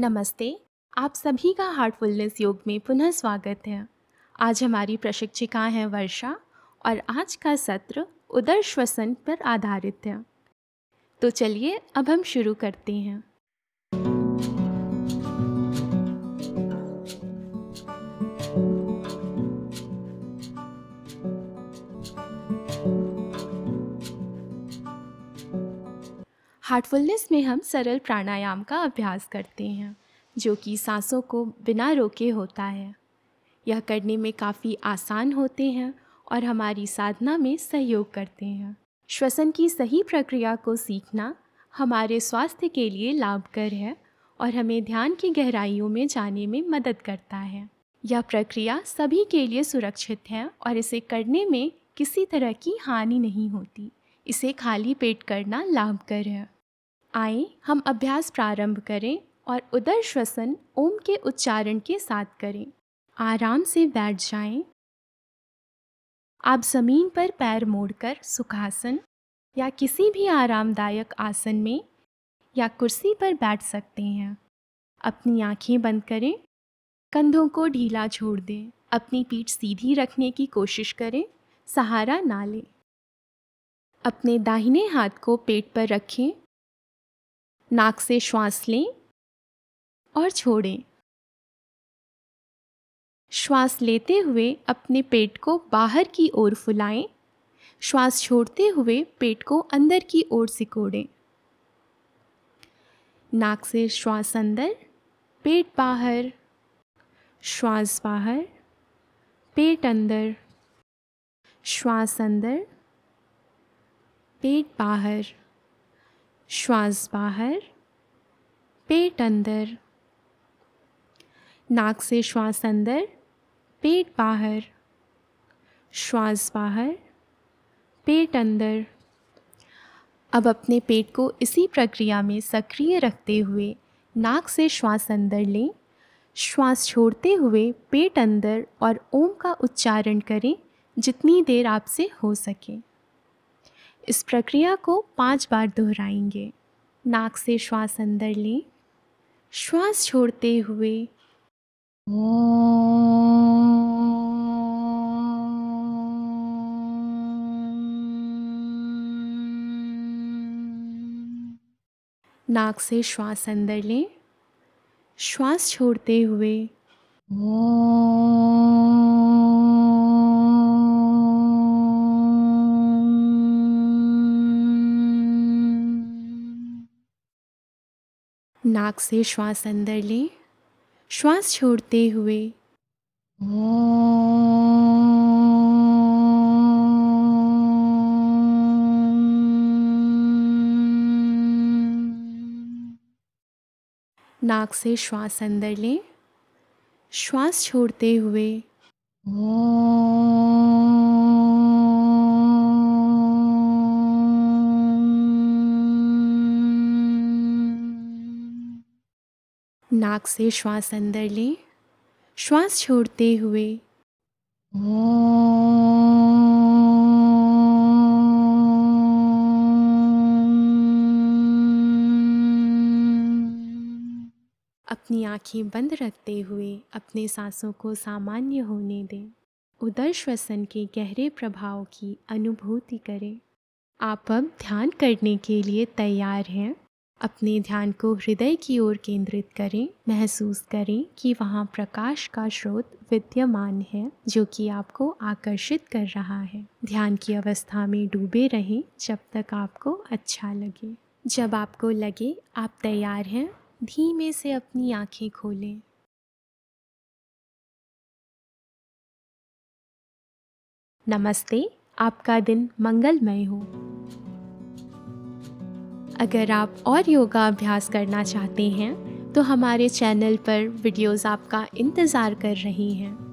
नमस्ते आप सभी का हार्टफुलनेस योग में पुनः स्वागत है आज हमारी प्रशिक्षिका हैं वर्षा और आज का सत्र उदर श्वसन पर आधारित है तो चलिए अब हम शुरू करते हैं हार्टफुलनेस में हम सरल प्राणायाम का अभ्यास करते हैं जो कि सांसों को बिना रोके होता है यह करने में काफ़ी आसान होते हैं और हमारी साधना में सहयोग करते हैं श्वसन की सही प्रक्रिया को सीखना हमारे स्वास्थ्य के लिए लाभकर है और हमें ध्यान की गहराइयों में जाने में मदद करता है यह प्रक्रिया सभी के लिए सुरक्षित है और इसे करने में किसी तरह की हानि नहीं होती इसे खाली पेट करना लाभकर है आइए हम अभ्यास प्रारंभ करें और उदर श्वसन ओम के उच्चारण के साथ करें आराम से बैठ जाएं। आप ज़मीन पर पैर मोड़कर सुखासन या किसी भी आरामदायक आसन में या कुर्सी पर बैठ सकते हैं अपनी आंखें बंद करें कंधों को ढीला छोड़ दें अपनी पीठ सीधी रखने की कोशिश करें सहारा ना लें अपने दाहिने हाथ को पेट पर रखें नाक से श्वास लें और छोड़ें श्वास लेते हुए अपने पेट को बाहर की ओर फुलाएं श्वास छोड़ते हुए पेट को अंदर की ओर सिकोड़ें नाक से श्वास अंदर पेट बाहर श्वास बाहर पेट अंदर श्वास अंदर पेट बाहर श्वास बाहर पेट अंदर नाक से श्वास अंदर पेट बाहर श्वास बाहर पेट अंदर अब अपने पेट को इसी प्रक्रिया में सक्रिय रखते हुए नाक से श्वास अंदर लें श्वास छोड़ते हुए पेट अंदर और ओम का उच्चारण करें जितनी देर आपसे हो सके इस प्रक्रिया को पांच बार दोहराएंगे। नाक से श्वास अंदर लें श्वास छोड़ते हुए नाक से श्वास अंदर लें श्वास छोड़ते हुए ओ नाक से श्वास अंदर लें श्वास छोड़ते हुए नाक से श्वास अंदर लें श्वास छोड़ते हुए नाक से श्वास अंदर लें श्वास छोड़ते हुए अपनी आंखें बंद रखते हुए अपने सांसों को सामान्य होने दें उदर श्वसन के गहरे प्रभाव की अनुभूति करें आप अब ध्यान करने के लिए तैयार हैं अपने ध्यान को हृदय की ओर केंद्रित करें महसूस करें कि वहाँ प्रकाश का स्रोत विद्यमान है जो कि आपको आकर्षित कर रहा है ध्यान की अवस्था में डूबे रहें जब तक आपको अच्छा लगे जब आपको लगे आप तैयार हैं धीमे से अपनी आंखें खोलें नमस्ते आपका दिन मंगलमय हो अगर आप और योगा अभ्यास करना चाहते हैं तो हमारे चैनल पर वीडियोस आपका इंतज़ार कर रही हैं